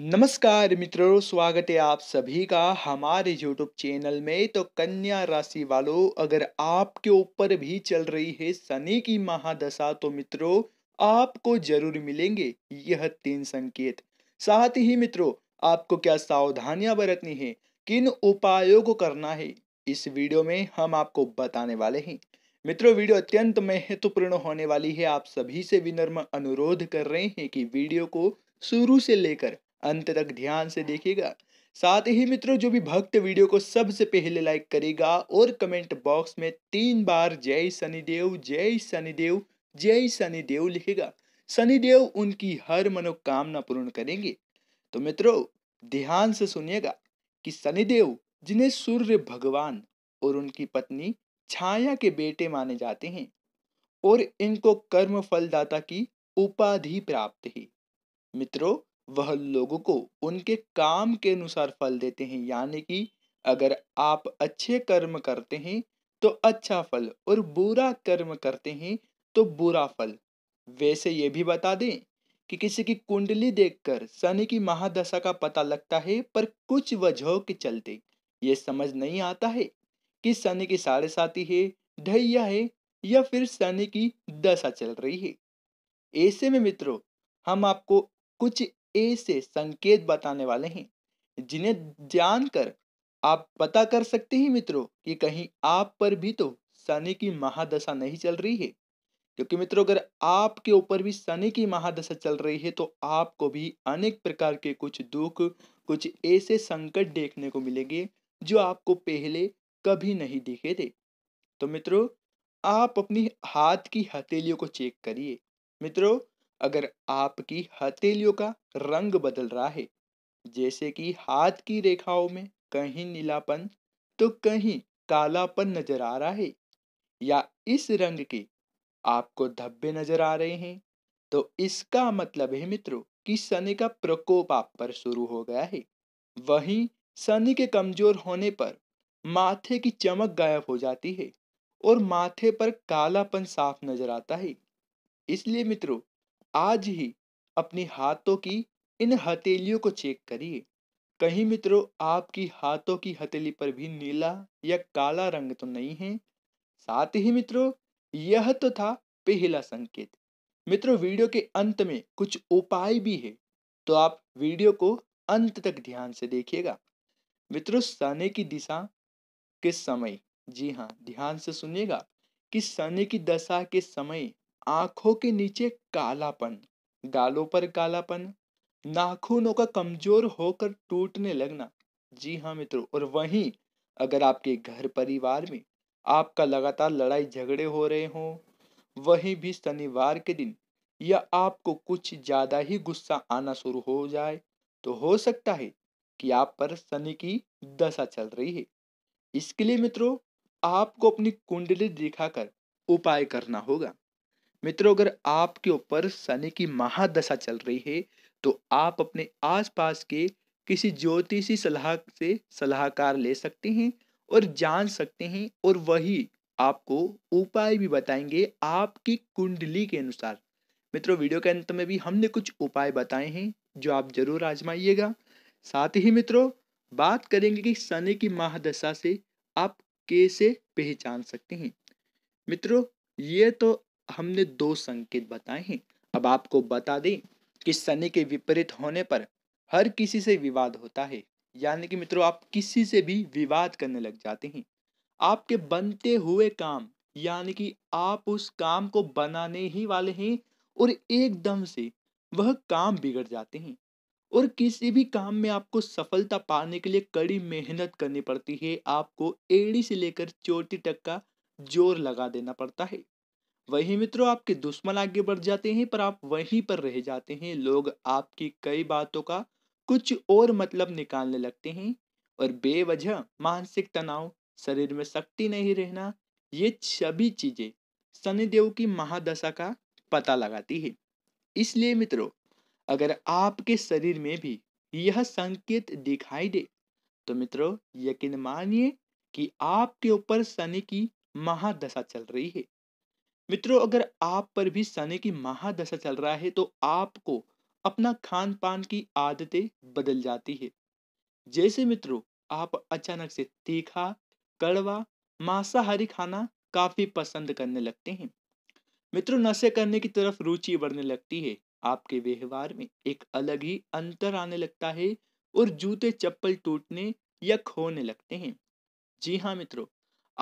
नमस्कार मित्रों स्वागत है आप सभी का हमारे यूट्यूब चैनल में तो कन्या राशि वालों अगर आपके ऊपर भी चल रही है शनि की महादशा तो मित्रों आपको जरूर मिलेंगे यह तीन संकेत साथ ही मित्रों आपको क्या सावधानियां बरतनी है किन उपायों को करना है इस वीडियो में हम आपको बताने वाले हैं मित्रों वीडियो अत्यंत महत्वपूर्ण होने वाली है आप सभी से विनम्र अनुरोध कर रहे हैं कि वीडियो को शुरू से लेकर अंत तक ध्यान से देखिएगा साथ ही मित्रों जो भी भक्त वीडियो को सबसे पहले लाइक करेगा और कमेंट बॉक्स में तीन बार जय शनिदेव जय शनिदेव जय शनिदेव लिखेगा शनिदेव उनकी हर मनोकामना पूर्ण करेंगे तो मित्रों ध्यान से सुनिएगा कि शनिदेव जिन्हें सूर्य भगवान और उनकी पत्नी छाया के बेटे माने जाते हैं और इनको कर्म फलदाता की उपाधि प्राप्त है मित्रों वह लोगों को उनके काम के अनुसार फल देते हैं यानी कि अगर आप अच्छे कर्म करते हैं तो अच्छा फल और बुरा कर्म करते हैं तो बुरा फल वैसे ये भी बता दें कि किसी की कुंडली देखकर शनि की महादशा का पता लगता है पर कुछ वजहों के चलते ये समझ नहीं आता है कि शनि की साढ़े साथी है ढैया है या फिर शनि की दशा चल रही है ऐसे में मित्रों हम आपको कुछ ऐसे संकेत बताने वाले हैं जिन्हें जानकर आप पता कर सकते हैं मित्रों कि कहीं आप पर भी तो शनि की महादशा नहीं चल रही है क्योंकि मित्रों अगर आपके ऊपर भी शनि की महादशा चल रही है तो आपको भी अनेक प्रकार के कुछ दुख कुछ ऐसे संकट देखने को मिलेंगे जो आपको पहले कभी नहीं दिखे थे तो मित्रों आप अपनी हाथ की हथेलियों को चेक करिए मित्रों अगर आपकी हथेलियों का रंग बदल रहा है जैसे कि हाथ की रेखाओं में कहीं नीलापन तो कहीं कालापन नजर आ रहा है या इस रंग के आपको धब्बे नजर आ रहे हैं तो इसका मतलब है मित्रों कि शनि का प्रकोप आप पर शुरू हो गया है वहीं शनि के कमजोर होने पर माथे की चमक गायब हो जाती है और माथे पर कालापन साफ नजर आता है इसलिए मित्रों आज ही अपने हाथों की इन हथेलियों को चेक करिए कहीं मित्रों आपकी हाथों की हथेली पर भी नीला या काला रंग तो नहीं है साथ ही मित्रों यह तो था पहला संकेत मित्रों वीडियो के अंत में कुछ उपाय भी है तो आप वीडियो को अंत तक ध्यान से देखिएगा मित्रों सने की दिशा के समय जी हाँ ध्यान से सुनिएगा कि सने की दशा के समय आंखों के नीचे कालापन गालों पर कालापन नाखूनों का कमजोर होकर टूटने लगना जी हाँ मित्रों और वहीं अगर आपके घर परिवार में आपका लगातार लड़ाई झगड़े हो रहे हों वहीं भी शनिवार के दिन या आपको कुछ ज़्यादा ही गुस्सा आना शुरू हो जाए तो हो सकता है कि आप पर शनि की दशा चल रही है इसके लिए मित्रों आपको अपनी कुंडली दिखाकर उपाय करना होगा मित्रों अगर आपके ऊपर शनि की महादशा चल रही है तो आप अपने आसपास के किसी ज्योतिषी सलाह से सलाहकार ले सकते हैं और जान सकते हैं और वही आपको उपाय भी बताएंगे आपकी कुंडली के अनुसार मित्रों वीडियो के अंत में भी हमने कुछ उपाय बताए हैं जो आप जरूर आजमाइएगा साथ ही मित्रों बात करेंगे कि शनि की महादशा से आप कैसे पहचान सकते हैं मित्रों ये तो हमने दो संकेत बताए हैं अब आपको बता दें कि शनि के विपरीत होने पर हर किसी से विवाद होता है यानी कि मित्रों आप किसी से भी विवाद करने लग जाते हैं आपके बनते हुए काम यानी कि आप उस काम को बनाने ही वाले हैं और एकदम से वह काम बिगड़ जाते हैं और किसी भी काम में आपको सफलता पाने के लिए कड़ी मेहनत करनी पड़ती है आपको एड़ी से लेकर चोटी तक का जोर लगा देना पड़ता है वही मित्रों आपके दुश्मन आगे बढ़ जाते हैं पर आप वहीं पर रह जाते हैं लोग आपकी कई बातों का कुछ और मतलब निकालने लगते हैं और बेवजह मानसिक तनाव शरीर में शक्ति नहीं रहना ये सभी चीजें शनिदेव की महादशा का पता लगाती है इसलिए मित्रों अगर आपके शरीर में भी यह संकेत दिखाई दे तो मित्रों यकीन मानिए कि आपके ऊपर शनि की महादशा चल रही है मित्रों अगर आप पर भी शनि की महादशा चल रहा है तो आपको अपना खान पान की आदतें बदल जाती है जैसे मित्रों आप अचानक से तीखा कड़वा मांसाहारी खाना काफी पसंद करने लगते हैं मित्रों नशे करने की तरफ रुचि बढ़ने लगती है आपके व्यवहार में एक अलग ही अंतर आने लगता है और जूते चप्पल टूटने या खोने लगते हैं जी हाँ मित्रों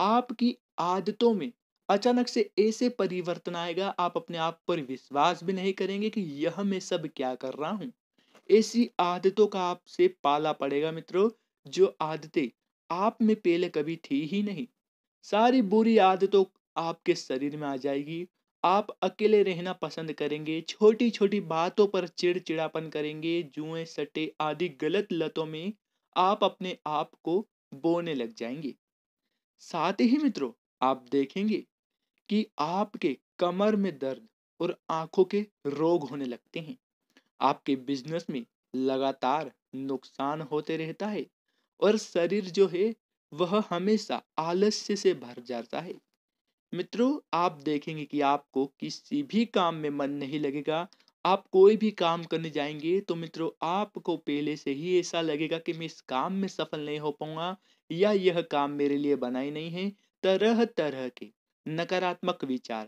आपकी आदतों में अचानक से ऐसे परिवर्तन आएगा आप अपने आप पर विश्वास भी नहीं करेंगे कि यह मैं सब क्या कर रहा हूं ऐसी आदतों का आपसे पाला पड़ेगा मित्रों जो आदतें आप में पहले कभी थी ही नहीं सारी बुरी आदतों आपके शरीर में आ जाएगी आप अकेले रहना पसंद करेंगे छोटी छोटी बातों पर चिड़चिड़ापन करेंगे जुए सटे आदि गलत लतों में आप अपने आप को बोने लग जाएंगे साथ ही मित्रों आप देखेंगे कि आपके कमर में दर्द और आंखों के रोग होने लगते हैं आपके बिजनेस में लगातार नुकसान होते रहता है और शरीर जो है वह हमेशा आलस्य से भर जाता है मित्रों आप देखेंगे कि आपको किसी भी काम में मन नहीं लगेगा आप कोई भी काम करने जाएंगे तो मित्रों आपको पहले से ही ऐसा लगेगा कि मैं इस काम में सफल नहीं हो पाऊंगा या यह काम मेरे लिए बनाई नहीं है तरह तरह के नकारात्मक विचार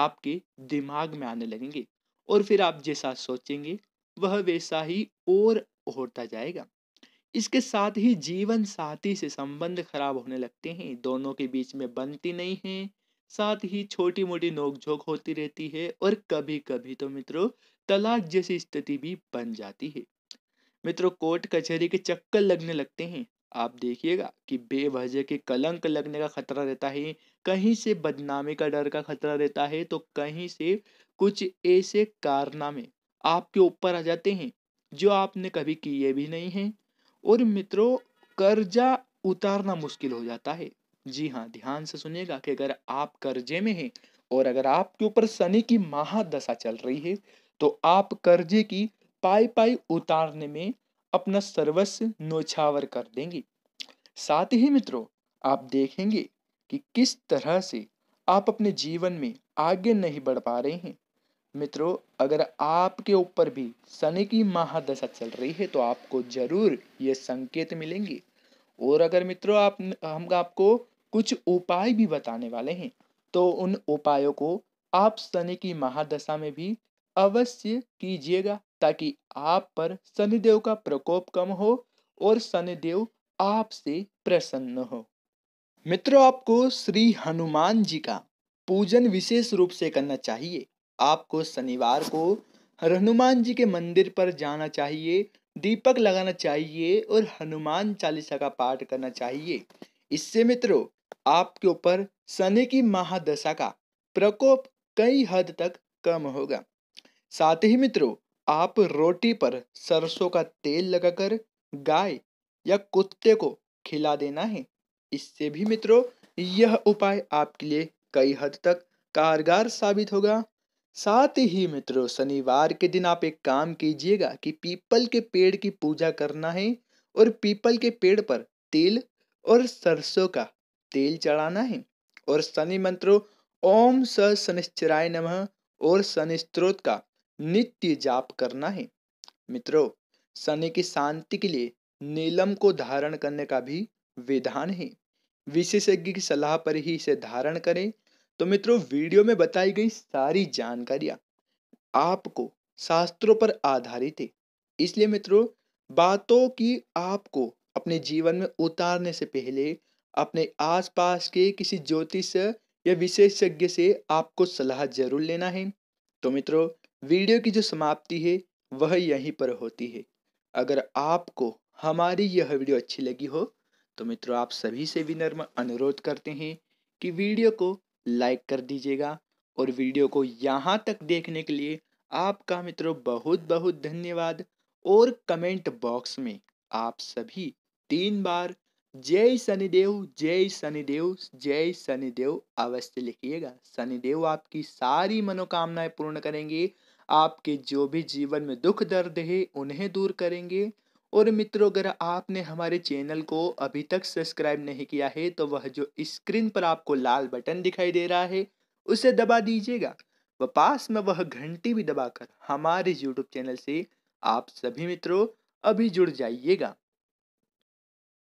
आपके दिमाग में आने लगेंगे और फिर आप जैसा सोचेंगे वह वैसा ही और होता जाएगा इसके साथ ही जीवन साथी से संबंध खराब होने लगते हैं दोनों के बीच में बनती नहीं है साथ ही छोटी मोटी नोकझोंक होती रहती है और कभी कभी तो मित्रों तलाक जैसी स्थिति भी बन जाती है मित्रों कोर्ट कचहरी के चक्कर लगने लगते हैं आप देखिएगा कि बेवजह के कलंक लगने का खतरा रहता है कहीं से बदनामी का डर का खतरा रहता है तो कहीं से कुछ ऐसे कारनामे आपके ऊपर आ जाते हैं जो आपने कभी किए भी नहीं हैं और मित्रों कर्जा उतारना मुश्किल हो जाता है जी हाँ ध्यान से सुनिएगा कि अगर आप कर्जे में हैं और अगर आपके ऊपर शनि की महादशा चल रही है तो आप कर्जे की पाई पाई उतारने में अपना सर्वस्व नोछावर कर देंगे साथ ही मित्रों आप देखेंगे कि किस तरह से आप अपने जीवन में आगे नहीं बढ़ पा रहे हैं मित्रों अगर आपके ऊपर भी शनि की महादशा चल रही है तो आपको जरूर ये संकेत मिलेंगे और अगर मित्रों आप हम आपको कुछ उपाय भी बताने वाले हैं तो उन उपायों को आप शनि की महादशा में भी अवश्य कीजिएगा ताकि आप पर शनिदेव का प्रकोप कम हो और शनिदेव आपसे प्रसन्न हो मित्रों आपको श्री हनुमान जी का पूजन विशेष रूप से करना चाहिए आपको शनिवार को हनुमान जी के मंदिर पर जाना चाहिए दीपक लगाना चाहिए और हनुमान चालीसा का पाठ करना चाहिए इससे मित्रों आपके ऊपर शनि की महादशा का प्रकोप कई हद तक कम होगा साथ ही मित्रों आप रोटी पर सरसों का तेल लगाकर गाय या कुत्ते को खिला देना है इससे भी मित्रों यह उपाय आपके लिए कई हद तक कारगर साबित होगा साथ ही मित्रों शनिवार के दिन आप एक काम कीजिएगा कि पीपल के पेड़ की पूजा करना है और पीपल के पेड़ पर तेल और सरसों का तेल चढ़ाना है और शनि मंत्रों ओम स शनिश्चराय नमः और शनि स्त्रोत का नित्य जाप करना है मित्रों शनि की शांति के लिए नीलम को धारण करने का भी विधान है विशेषज्ञ की सलाह पर ही इसे धारण करें तो मित्रों वीडियो में बताई गई सारी जानकारियां आपको शास्त्रों पर आधारित है इसलिए मित्रों बातों की आपको अपने जीवन में उतारने से पहले अपने आसपास के किसी ज्योतिष या विशेषज्ञ से आपको सलाह जरूर लेना है तो मित्रों वीडियो की जो समाप्ति है वह यहीं पर होती है अगर आपको हमारी यह वीडियो अच्छी लगी हो तो मित्रों आप सभी से विनम्र अनुरोध करते हैं कि वीडियो को लाइक कर दीजिएगा और वीडियो को यहाँ तक देखने के लिए आपका मित्रों बहुत बहुत धन्यवाद और कमेंट बॉक्स में आप सभी तीन बार जय शनिदेव जय शनिदेव जय शनिदेव अवश्य लिखिएगा शनिदेव आपकी सारी मनोकामनाएं पूर्ण करेंगे आपके जो भी जीवन में दुख दर्द है उन्हें दूर करेंगे और मित्रों अगर आपने हमारे चैनल को अभी तक सब्सक्राइब नहीं किया है तो वह जो स्क्रीन पर आपको लाल बटन दिखाई दे रहा है उसे दबा दीजिएगा व पास में वह घंटी भी दबाकर हमारे यूट्यूब चैनल से आप सभी मित्रों अभी जुड़ जाइएगा